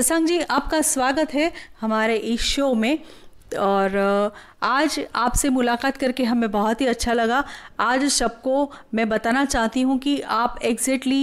ससंग जी आपका स्वागत है हमारे इस शो में और आज आपसे मुलाकात करके हमें बहुत ही अच्छा लगा आज सबको मैं बताना चाहती हूँ कि आप एग्जैक्टली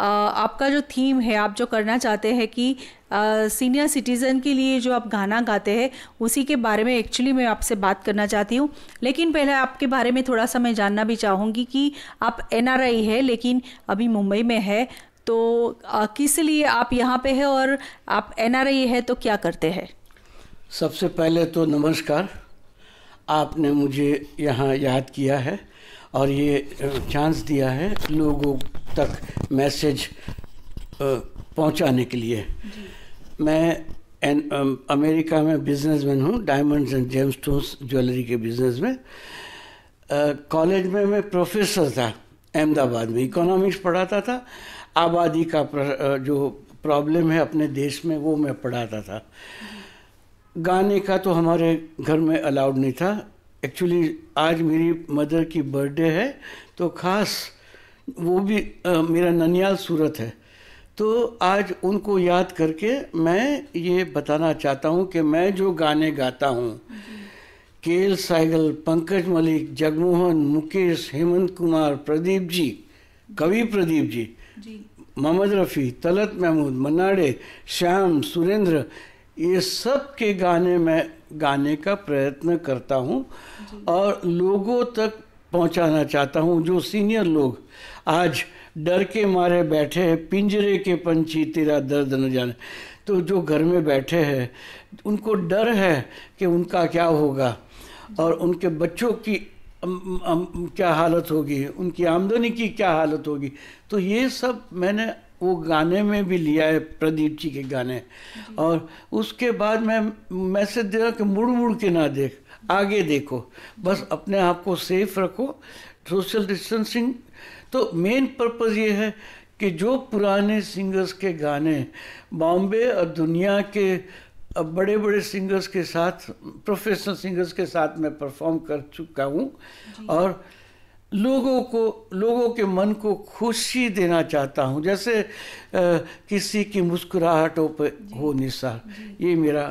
आपका जो थीम है आप जो करना चाहते हैं कि सीनियर सिटीज़न के लिए जो आप गाना गाते हैं उसी के बारे में एक्चुअली मैं आपसे बात करना चाहती हूँ लेकिन पहले आपके बारे में थोड़ा सा मैं जानना भी चाहूँगी कि आप एन है लेकिन अभी मुंबई में है तो किस लिए आप यहाँ पे हैं और आप एन है तो क्या करते हैं सबसे पहले तो नमस्कार आपने मुझे यहाँ याद किया है और ये चांस दिया है लोगों तक मैसेज पहुँचाने के लिए मैं एन, अमेरिका में बिजनेसमैन हूँ diamonds and gem stones jewellery के बिजनेस में कॉलेज में मैं प्रोफेसर था अहमदाबाद में इकोनॉमिक्स पढ़ाता था आबादी का जो प्रॉब्लम है अपने देश में वो मैं पढ़ाता था गाने का तो हमारे घर में अलाउड नहीं था एक्चुअली आज मेरी मदर की बर्थडे है तो ख़ास वो भी आ, मेरा ननियाल सूरत है तो आज उनको याद करके मैं ये बताना चाहता हूँ कि मैं जो गाने गाता हूँ केल साइगल पंकज मलिक जगमोहन मुकेश हेमंत कुमार प्रदीप जी कवि प्रदीप जी, जी। मोहम्मद रफ़ी तलत महमूद मनाड़े श्याम सुरेंद्र ये सब के गाने मैं गाने का प्रयत्न करता हूँ और लोगों तक पहुँचाना चाहता हूँ जो सीनियर लोग आज डर के मारे बैठे हैं पिंजरे के पंछी तेरा दर्द न जाने तो जो घर में बैठे हैं उनको डर है कि उनका क्या होगा और उनके बच्चों की क्या हालत होगी उनकी आमदनी की क्या हालत होगी तो ये सब मैंने वो गाने में भी लिया है प्रदीप जी के गाने और उसके बाद मैं मैसेज दे रहा कि मुड़ मुड़ के ना देख आगे देखो बस अपने आप को सेफ रखो सोशल डिस्टेंसिंग तो मेन पर्पज़ ये है कि जो पुराने सिंगर्स के गाने बॉम्बे और दुनिया के अब बड़े बड़े सिंगर्स के साथ प्रोफेशनल सिंगर्स के साथ मैं परफॉर्म कर चुका हूँ और लोगों को लोगों के मन को खुशी देना चाहता हूँ जैसे आ, किसी की मुस्कुराहटों पर हो निसार ये मेरा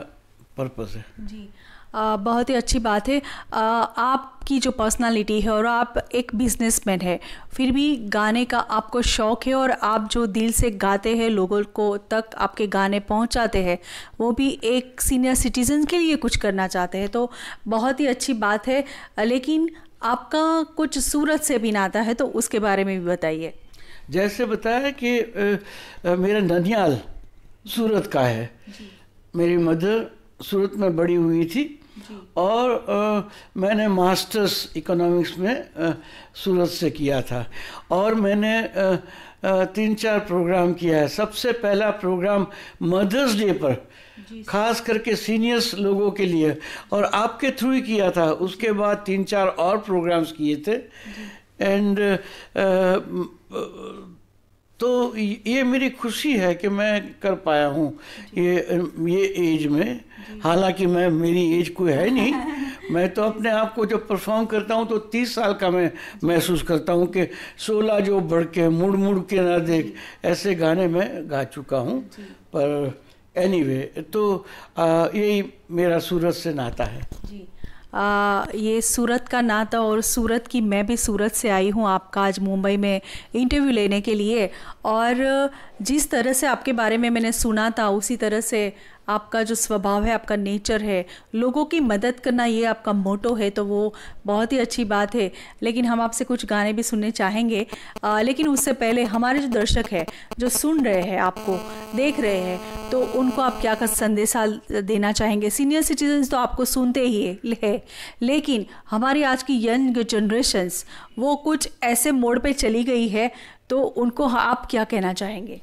पर्पज़ है जी बहुत ही अच्छी बात है आपकी जो पर्सनालिटी है और आप एक बिजनेसमैन है फिर भी गाने का आपको शौक है और आप जो दिल से गाते हैं लोगों को तक आपके गाने पहुंचाते हैं वो भी एक सीनियर सिटीज़न के लिए कुछ करना चाहते हैं तो बहुत ही अच्छी बात है लेकिन आपका कुछ सूरत से भी नाता है तो उसके बारे में भी बताइए जैसे बताया कि मेरा ननियाल सूरत का है मेरी मदर सूरत में बड़ी हुई थी और आ, मैंने मास्टर्स इकोनॉमिक्स में आ, सूरत से किया था और मैंने आ, तीन चार प्रोग्राम किया है सबसे पहला प्रोग्राम मदर्स डे पर खास करके सीनियर्स लोगों के लिए और आपके थ्रू ही किया था उसके बाद तीन चार और प्रोग्राम्स किए थे एंड तो ये मेरी खुशी है कि मैं कर पाया हूँ ये ये एज में हालांकि मैं मेरी एज कोई है नहीं मैं तो अपने आप को जब परफॉर्म करता हूँ तो तीस साल का मैं महसूस करता हूँ कि सोलह जो बढ़ के मुड़ मुड़ के ना देख ऐसे गाने मैं गा चुका हूँ पर एनी anyway, तो यही मेरा सूरत से नाता है जी आ, ये सूरत का नाता और सूरत की मैं भी सूरत से आई हूँ आपका आज मुंबई में इंटरव्यू लेने के लिए और जिस तरह से आपके बारे में मैंने सुना था उसी तरह से आपका जो स्वभाव है आपका नेचर है लोगों की मदद करना ये आपका मोटो है तो वो बहुत ही अच्छी बात है लेकिन हम आपसे कुछ गाने भी सुनने चाहेंगे आ, लेकिन उससे पहले हमारे जो दर्शक है जो सुन रहे हैं आपको देख रहे हैं तो उनको आप क्या कर संदेशा देना चाहेंगे सीनियर सिटीजन तो आपको सुनते ही है लेकिन हमारी आज की यंग जनरेशन्स वो कुछ ऐसे मोड़ पे चली गई है तो उनको आप क्या कहना चाहेंगे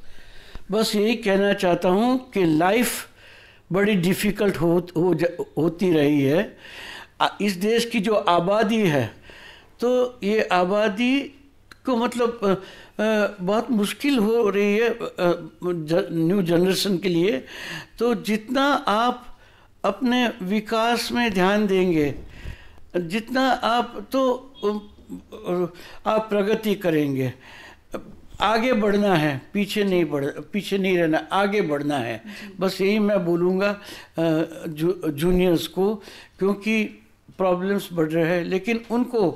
बस यही कहना चाहता हूँ कि लाइफ बड़ी डिफ़िकल्ट हो, हो होती रही है इस देश की जो आबादी है तो ये आबादी को मतलब बहुत मुश्किल हो रही है न्यू जनरेशन के लिए तो जितना आप अपने विकास में ध्यान देंगे जितना आप तो आप प्रगति करेंगे आगे बढ़ना है पीछे नहीं बढ़ पीछे नहीं रहना आगे बढ़ना है बस यही मैं बोलूँगा जू, जूनियर्स को क्योंकि प्रॉब्लम्स बढ़ रहे हैं लेकिन उनको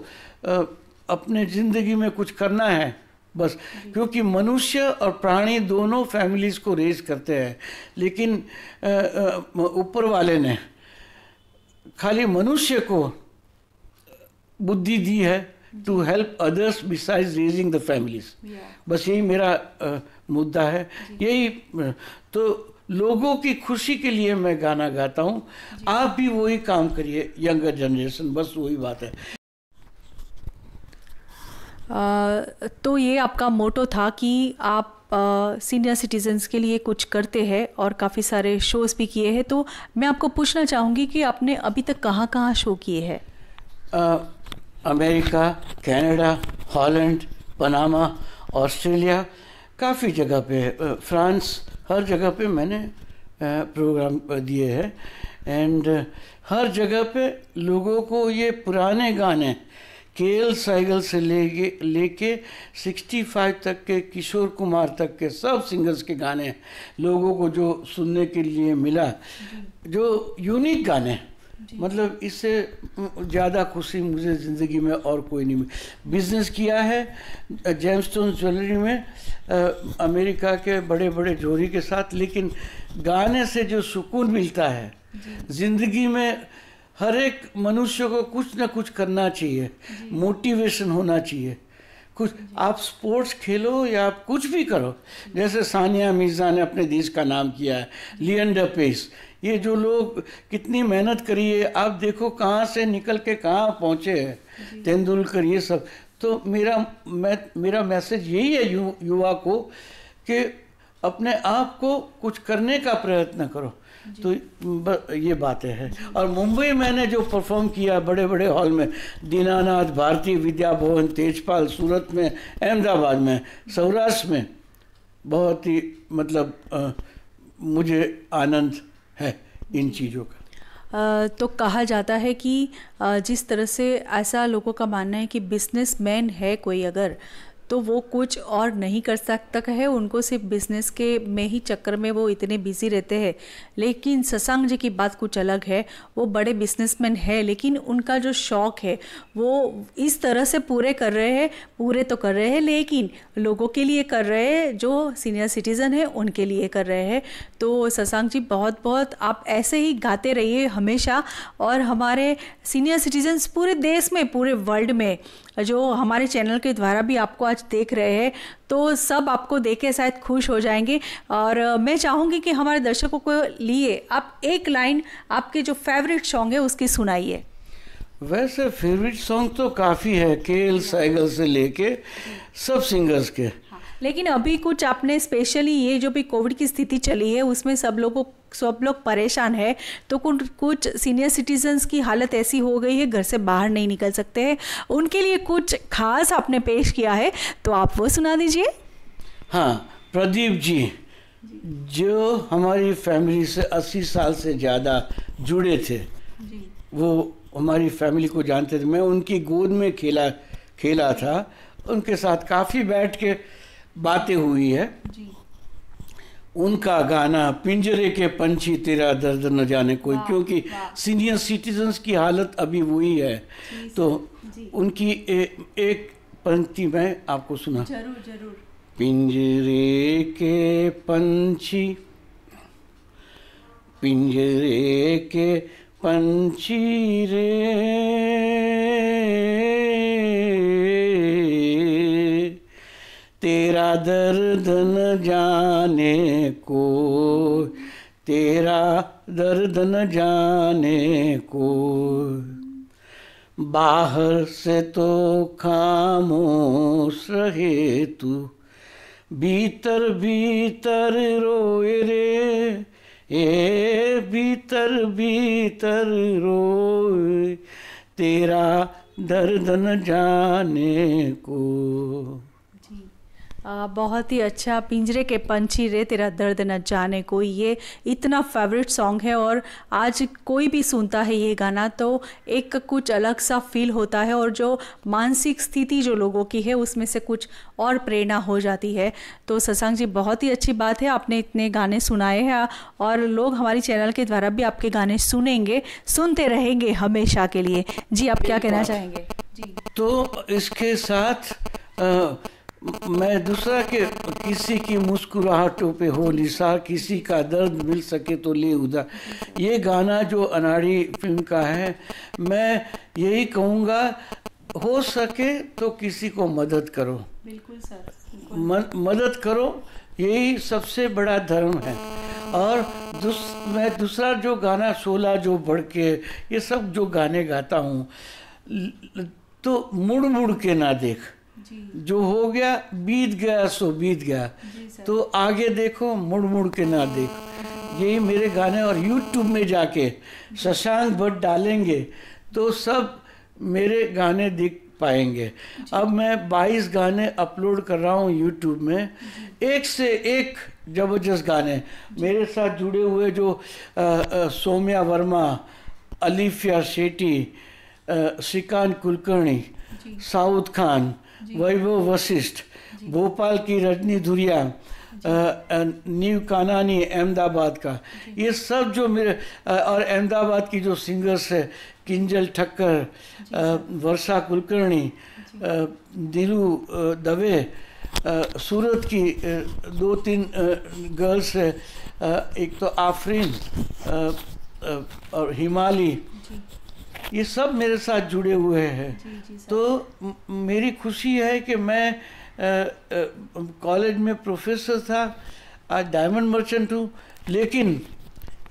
अपने ज़िंदगी में कुछ करना है बस क्योंकि मनुष्य और प्राणी दोनों फैमिलीज़ को रेज करते हैं लेकिन ऊपर वाले ने खाली मनुष्य को बुद्धि दी है to help others besides raising the families बस यही मेरा आ, मुद्दा है यही तो लोगों की खुशी के लिए मैं गाना गाता हूँ आप भी वही काम करिए यंगर जनरेशन बस वही बात है आ, तो ये आपका मोटो था कि आप सीनियर uh, सिटीजन्स के लिए कुछ करते हैं और काफ़ी सारे शोज़ भी किए हैं तो मैं आपको पूछना चाहूँगी कि आपने अभी तक कहाँ कहाँ शो किए हैं America Canada Holland Panama Australia काफ़ी जगह पे फ्रांस हर जगह पे मैंने प्रोग्राम दिए हैं एंड हर जगह पे लोगों को ये पुराने गाने केल साइगल से ले लेके 65 तक के किशोर कुमार तक के सब सिंगर्स के गाने लोगों को जो सुनने के लिए मिला जो यूनिक गाने हैं मतलब इससे ज़्यादा खुशी मुझे ज़िंदगी में और कोई नहीं मिली बिजनेस किया है जेम्सटोन ज्वेलरी में आ, अमेरिका के बड़े बड़े जोरी के साथ लेकिन गाने से जो सुकून मिलता है ज़िंदगी में हर एक मनुष्य को कुछ ना कुछ करना चाहिए मोटिवेशन होना चाहिए कुछ आप स्पोर्ट्स खेलो या आप कुछ भी करो जैसे सानिया मिर्ज़ा ने अपने देश का नाम किया है लियंडर पेस ये जो लोग कितनी मेहनत करी है आप देखो कहाँ से निकल के कहाँ पहुँचे हैं तेंदुलकर ये सब तो मेरा मैं मेरा मैसेज यही है यु, युवा को कि अपने आप को कुछ करने का प्रयत्न करो तो ये बातें हैं और मुंबई मैंने जो परफॉर्म किया बड़े बड़े हॉल में दीनानाथ भारतीय विद्या भवन तेजपाल सूरत में अहमदाबाद में सौराष्ट्र में बहुत ही मतलब आ, मुझे आनंद है इन चीज़ों का तो कहा जाता है कि जिस तरह से ऐसा लोगों का मानना है कि बिजनेस मैन है कोई अगर तो वो कुछ और नहीं कर सकता है उनको सिर्फ बिजनेस के में ही चक्कर में वो इतने बिजी रहते हैं लेकिन ससंग जी की बात कुछ अलग है वो बड़े बिजनेसमैन है लेकिन उनका जो शौक़ है वो इस तरह से पूरे कर रहे हैं पूरे तो कर रहे हैं लेकिन लोगों के लिए कर रहे हैं जो सीनियर सिटीज़न है उनके लिए कर रहे हैं तो ससंग जी बहुत बहुत आप ऐसे ही गाते रहिए हमेशा और हमारे सीनियर सिटीजन्स पूरे देश में पूरे वर्ल्ड में जो हमारे चैनल के द्वारा भी आपको आज देख रहे हैं तो सब आपको देख के शायद खुश हो जाएंगे और मैं चाहूँगी कि हमारे दर्शकों को लिए आप एक लाइन आपके जो फेवरेट सॉन्ग है उसकी सुनाइए वैसे फेवरेट सॉन्ग तो काफ़ी है केल साइगल से लेके सब सिंगर्स के लेकिन अभी कुछ आपने स्पेशली ये जो भी कोविड की स्थिति चली है उसमें सब लोगों सब लोग परेशान है तो कुछ कुछ सीनियर सिटीजन्स की हालत ऐसी हो गई है घर से बाहर नहीं निकल सकते हैं उनके लिए कुछ खास आपने पेश किया है तो आप वो सुना दीजिए हाँ प्रदीप जी जो हमारी फैमिली से अस्सी साल से ज़्यादा जुड़े थे वो हमारी फैमिली को जानते थे मैं उनकी गोद में खेला खेला था उनके साथ काफ़ी बैठ के बातें हुई है उनका गाना पिंजरे के पंछी तेरा दर्द न जाने कोई क्योंकि सीनियर सिटीजन्स की हालत अभी हुई है तो उनकी ए, एक पंक्ति मैं आपको सुना जरूर जरूर पिंजरे के पंछी पिंजरे के पंछी रे तेरा दर्द न जाने को तेरा दर्द न जाने को बाहर से तो खामोश रहे तू भीतर भीतर रोए रे ए भीतर भीतर रोए तेरा दर्द न जाने को आ, बहुत ही अच्छा पिंजरे के पंछी रे तेरा दर्द न जाने कोई ये इतना फेवरेट सॉन्ग है और आज कोई भी सुनता है ये गाना तो एक कुछ अलग सा फील होता है और जो मानसिक स्थिति जो लोगों की है उसमें से कुछ और प्रेरणा हो जाती है तो सत्संग जी बहुत ही अच्छी बात है आपने इतने गाने सुनाए हैं और लोग हमारे चैनल के द्वारा भी आपके गाने सुनेंगे सुनते रहेंगे हमेशा के लिए जी आप क्या कहना चाहेंगे जी तो इसके साथ आ, मैं दूसरा के किसी की मुस्कुराहटों पे हो निशा किसी का दर्द मिल सके तो ले उदा ये गाना जो अनाड़ी फिल्म का है मैं यही कहूँगा हो सके तो किसी को मदद करो बिल्कुल सर मदद करो यही सबसे बड़ा धर्म है और दुस, मैं दूसरा जो गाना सोला जो के ये सब जो गाने गाता हूँ तो मुड़ मुड़ के ना देख जो हो गया बीत गया सो बीत गया तो आगे देखो मुड़ मुड़ के ना देखो यही मेरे गाने और यूट्यूब में जाके शशांक भट्ट डालेंगे तो सब मेरे गाने दिख पाएंगे अब मैं 22 गाने अपलोड कर रहा हूँ यूट्यूब में एक से एक जबरदस्त गाने मेरे साथ जुड़े हुए जो सोम्या वर्मा अलीफिया शेटी श्रीकांत कुलकर्णी साउद खान वैभव वशिष्ठ भोपाल की रजनी धुरिया नीव कानानी अहमदाबाद का ये सब जो मेरे और अहमदाबाद की जो सिंगर्स है किंजल ठक्कर वर्षा कुलकर्णी दिलू दवे सूरत की दो तीन गर्ल्स है एक तो आफरीन और हिमाली ये सब मेरे साथ जुड़े हुए हैं तो मेरी खुशी है कि मैं कॉलेज में प्रोफेसर था आज डायमंड मर्चेंट हूँ लेकिन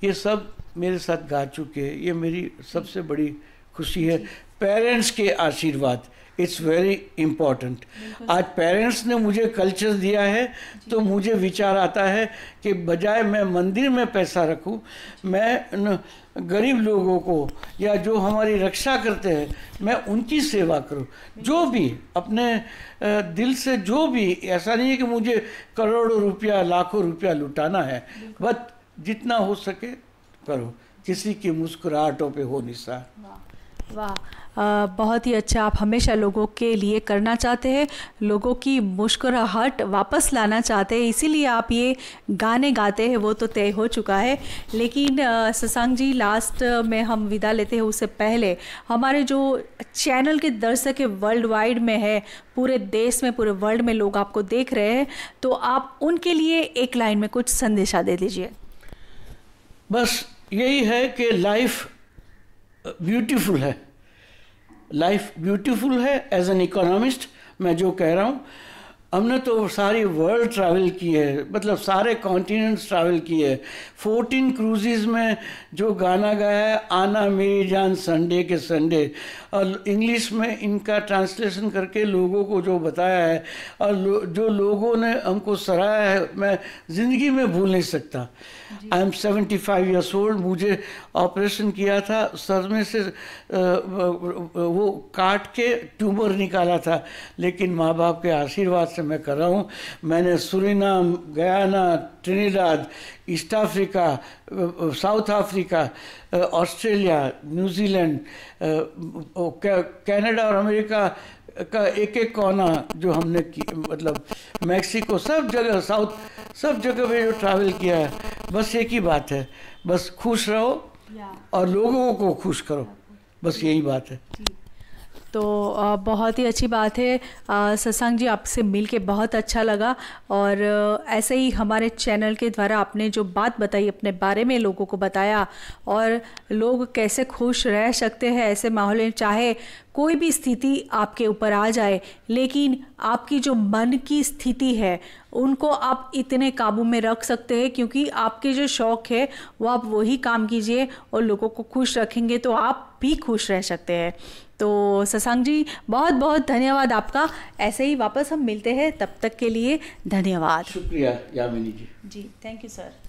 ये सब मेरे साथ गा चुके हैं ये मेरी सबसे बड़ी खुशी है पेरेंट्स के आशीर्वाद इट्स वेरी इम्पॉर्टेंट आज पेरेंट्स ने मुझे कल्चर दिया है तो मुझे विचार आता है कि बजाय मैं मंदिर में पैसा रखूं मैं गरीब लोगों को या जो हमारी रक्षा करते हैं मैं उनकी सेवा करूं जो भी अपने दिल से जो भी ऐसा नहीं है कि मुझे करोड़ों रुपया लाखों रुपया लुटाना है बट जितना हो सके करो किसी की मुस्कुराहटों पे हो निशान वाह बहुत ही अच्छा आप हमेशा लोगों के लिए करना चाहते हैं लोगों की मुस्कुराहट वापस लाना चाहते हैं इसीलिए आप ये गाने गाते हैं वो तो तय हो चुका है लेकिन ससांग जी लास्ट में हम विदा लेते हैं उससे पहले हमारे जो चैनल के दर्शक वर्ल्ड वाइड में है पूरे देश में पूरे वर्ल्ड में लोग आपको देख रहे हैं तो आप उनके लिए एक लाइन में कुछ संदेशा दे दीजिए बस यही है कि लाइफ ब्यूटीफुल है लाइफ ब्यूटीफुल है एज एन इकोनॉमिस्ट मैं जो कह रहा हूँ हमने तो सारी वर्ल्ड ट्रैवल की है मतलब सारे कॉन्टिनेंट्स ट्रैवल किए है फोर्टीन क्रूजेज़ में जो गाना गाया है आना मेरी जान संडे के संडे और इंग्लिश में इनका ट्रांसलेशन करके लोगों को जो बताया है और लो, जो लोगों ने हमको सराहा है मैं ज़िंदगी में भूल नहीं सकता I am seventy five years old मुझे ऑपरेशन किया था सर में से वो काट के ट्यूमर निकाला था लेकिन माँ बाप के आशीर्वाद से मैं कर रहा हूँ मैंने Suriname Guyana Trinidad East Africa South Africa Australia New Zealand Canada और अमेरिका का एक एक कोना जो हमने की मतलब मैक्सिको सब जगह साउथ सब जगह पे जो ट्रैवल किया है बस एक ही बात है बस खुश रहो और लोगों को खुश करो बस यही बात है तो बहुत ही अच्छी बात है सत्संग जी आपसे मिल के बहुत अच्छा लगा और ऐसे ही हमारे चैनल के द्वारा आपने जो बात बताई अपने बारे में लोगों को बताया और लोग कैसे खुश रह सकते हैं ऐसे माहौल में चाहे कोई भी स्थिति आपके ऊपर आ जाए लेकिन आपकी जो मन की स्थिति है उनको आप इतने काबू में रख सकते हैं क्योंकि आपके जो शौक़ है वो आप वही काम कीजिए और लोगों को खुश रखेंगे तो आप भी खुश रह सकते हैं तो ससांग जी बहुत बहुत धन्यवाद आपका ऐसे ही वापस हम मिलते हैं तब तक के लिए धन्यवाद शुक्रिया Yamini ji ji thank you sir